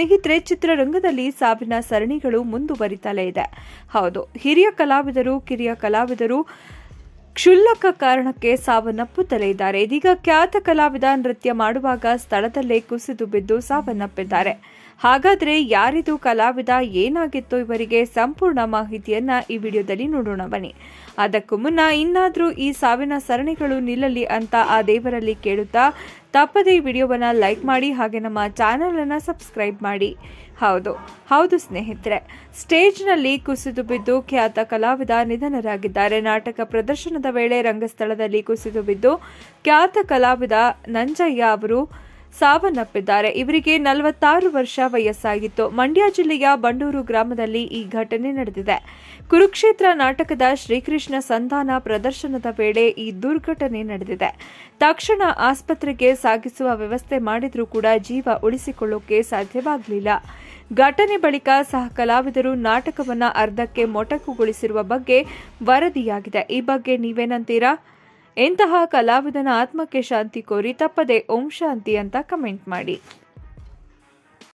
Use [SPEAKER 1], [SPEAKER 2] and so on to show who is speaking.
[SPEAKER 1] ಸ್ನೇಹಿತರೆ ಚಿತ್ರರಂಗದಲ್ಲಿ ಸಾವಿನ ಸರಣಿಗಳು ಮುಂದುವರಿತಲೇ ಇದೆ ಹೌದು ಹಿರಿಯ ಕಲಾವಿದರು ಕಿರಿಯ ಕಲಾವಿದರು ಕ್ಷುಲ್ಲಕ ಕಾರಣಕ್ಕೆ ಸಾವನ್ನಪ್ಪುತ್ತಲೇ ಇದ್ದಾರೆ ಇದೀಗ ಖ್ಯಾತ ಕಲಾವಿದ ನೃತ್ಯ ಮಾಡುವಾಗ ಸ್ಥಳದಲ್ಲೇ ಕುಸಿದು ಬಿದ್ದು ಸಾವನ್ನಪ್ಪಿದ್ದಾರೆ ಹಾಗಾದರೆ ಯಾರಿದು ಕಲಾವಿದ ಏನಾಗಿತ್ತು ಇವರಿಗೆ ಸಂಪೂರ್ಣ ಮಾಹಿತಿಯನ್ನ ಈ ವಿಡಿಯೋದಲ್ಲಿ ನೋಡೋಣ ಬನ್ನಿ ಅದಕ್ಕೂ ಮುನ್ನ ಇನ್ನಾದರೂ ಈ ಸಾವಿನ ಸರಣಿಗಳು ನಿಲ್ಲಲಿ ಅಂತ ಆ ದೇವರಲ್ಲಿ ಕೇಳುತ್ತಾ ತಪ್ಪದೇ ಈ ವಿಡಿಯೋವನ್ನು ಲೈಕ್ ಮಾಡಿ ಹಾಗೆ ನಮ್ಮ ಚಾನಲನ್ನು ಸಬ್ಸ್ಕ್ರೈಬ್ ಮಾಡಿ ಹೌದು ಹೌದು ಸ್ನೇಹಿತರೆ ಸ್ಟೇಜ್ನಲ್ಲಿ ಕುಸಿದು ಬಿದ್ದು ಖ್ಯಾತ ಕಲಾವಿದ ನಿಧನರಾಗಿದ್ದಾರೆ ನಾಟಕ ಪ್ರದರ್ಶನದ ವೇಳೆ ರಂಗಸ್ಥಳದಲ್ಲಿ ಕುಸಿದು ಬಿದ್ದು ಖ್ಯಾತ ಕಲಾವಿದ ನಂಜಯ್ಯ ಅವರು ಸಾವನ್ನಪ್ಪಿದ್ದಾರೆ ಇವರಿಗೆ ನಲವತ್ತಾರು ವರ್ಷ ವಯಸ್ಸಾಗಿತ್ತು ಮಂಡ್ಯ ಜಿಲ್ಲೆಯ ಬಂಡೂರು ಗ್ರಾಮದಲ್ಲಿ ಈ ಘಟನೆ ನಡೆದಿದೆ ಕುರುಕ್ಷೇತ್ರ ನಾಟಕದ ಶ್ರೀಕೃಷ್ಣ ಸಂಧಾನ ಪ್ರದರ್ಶನದ ವೇಳೆ ಈ ದುರ್ಘಟನೆ ನಡೆದಿದೆ ತಕ್ಷಣ ಆಸ್ಪತ್ರೆಗೆ ಸಾಗಿಸುವ ವ್ಯವಸ್ಥೆ ಮಾಡಿದರೂ ಕೂಡ ಜೀವ ಉಳಿಸಿಕೊಳ್ಳೋಕೆ ಸಾಧ್ಯವಾಗಲಿಲ್ಲ ಘಟನೆ ಬಳಿಕ ಸಹ ಕಲಾವಿದರು ನಾಟಕವನ್ನು ಅರ್ಧಕ್ಕೆ ಮೊಟಕುಗೊಳಿಸಿರುವ ಬಗ್ಗೆ ವರದಿಯಾಗಿದೆ ಈ ಬಗ್ಗೆ ನೀವೇನಂತೀರಾ ಇಂತಹ ಕಲಾವಿದನ ಆತ್ಮಕ್ಕೆ ಶಾಂತಿ ಕೋರಿ ತಪ್ಪದೆ ಓಂ ಶಾಂತಿ ಅಂತ ಕಮೆಂಟ್ ಮಾಡಿ